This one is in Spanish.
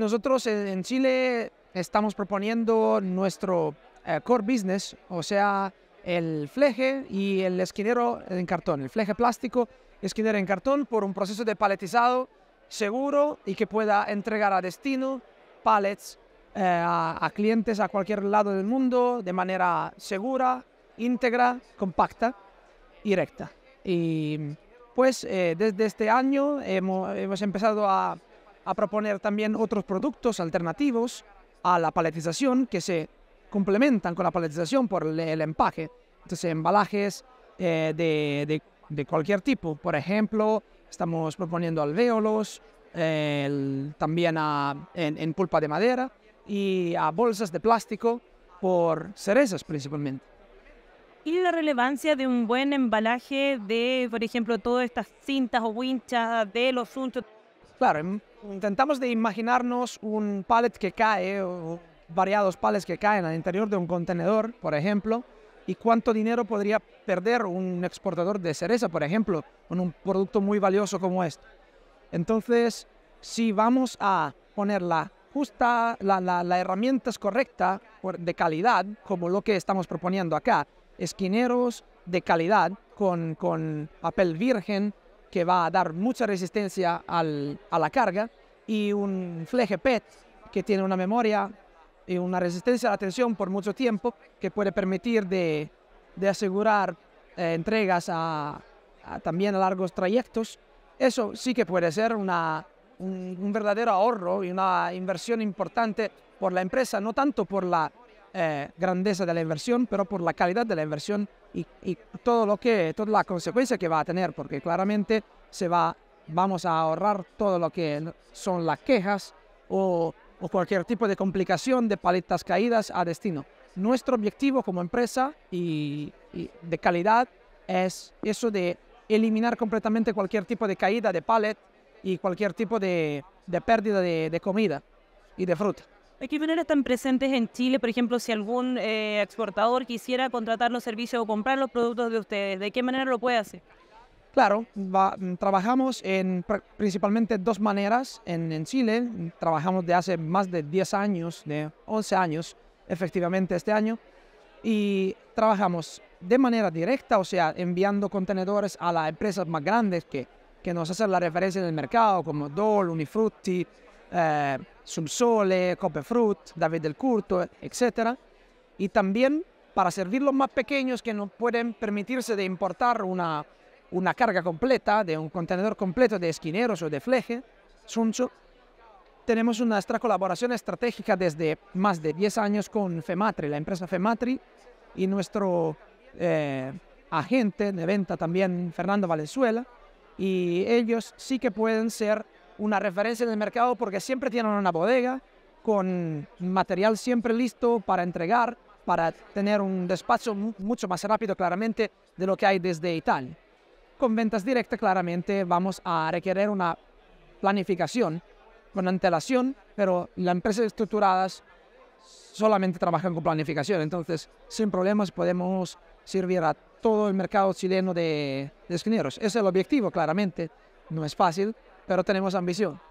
Nosotros en Chile estamos proponiendo nuestro eh, core business, o sea, el fleje y el esquinero en cartón, el fleje plástico, esquinero en cartón por un proceso de paletizado seguro y que pueda entregar a destino palets eh, a, clientes a cualquier lado del mundo de manera segura, íntegra, compacta y recta. Y pues eh, desde este año hemos empezado a a proponer también otros productos alternativos a la paletización que se complementan con la paletización por el, empaje. Entonces, embalajes eh, de, cualquier tipo. Por ejemplo, estamos proponiendo alvéolos, eh, también en, pulpa de madera y a bolsas de plástico por cerezas principalmente. ¿Y la relevancia de un buen embalaje de, por ejemplo, todas estas cintas o winchas de los unchos? Claro, intentamos de imaginarnos un pallet que cae o variados pallets que caen al interior de un contenedor, por ejemplo, y cuánto dinero podría perder un exportador de cereza, por ejemplo, con un producto muy valioso como este. Entonces, si vamos a poner la justa, la, la, la herramientas de calidad, como lo que estamos proponiendo acá, esquineros de calidad con, con papel virgen, que va a dar mucha resistencia al, a la carga, y un fleje PET que tiene una memoria y una resistencia a la tensión por mucho tiempo que puede permitir de, de asegurar eh, entregas a, también a largos trayectos. Eso sí que puede ser una, un, un verdadero ahorro y una inversión importante por la empresa, no tanto por la eh, grandeza de la inversión, pero por la calidad de la inversión y, todo lo que, toda la consecuencia que va a tener, porque claramente se va, vamos a ahorrar todo lo que son las quejas o, cualquier tipo de complicación de paletas caídas a destino. Nuestro objetivo como empresa y, de calidad es eso de eliminar completamente cualquier tipo de caída de palet y cualquier tipo de, pérdida de comida y de fruta. ¿De qué manera están presentes en Chile, por ejemplo, si algún eh, exportador quisiera contratar los servicios o comprar los productos de ustedes? ¿De qué manera lo puede hacer? Claro, mm, trabajamos en principalmente dos maneras en, Chile. Trabajamos de hace más de 10 años, de 11 años efectivamente este año, y trabajamos de manera directa, o sea, enviando contenedores a las empresas más grandes que, que nos hacen la referencia en el mercado, como Dole, Unifruti, eh, Subsole, Copefruit, David del Curto, etc. Y e también para servir los más pequeños que no pueden permitirse de importar una, una carga completa, de un contenedor completo de esquineros o de fleje, Suncho, tenemos nuestra colaboración estratégica desde más de 10 años con Fematri, la empresa Fematri, y nuestro eh, agente de venta también, Fernando Valenzuela, y ellos sí que pueden ser una referencia en el mercado porque siempre tienen una bodega con material siempre listo para entregar, para tener un despacho mucho más rápido claramente de lo que hay desde Italia. Con ventas directas claramente vamos a requerir una planificación con antelación, pero las empresas estructuradas solamente trabajan con planificación, entonces sin problemas podemos servir a todo el mercado chileno de, de esquineros. Ese es el objetivo claramente, no es fácil, pero tenemos ambición.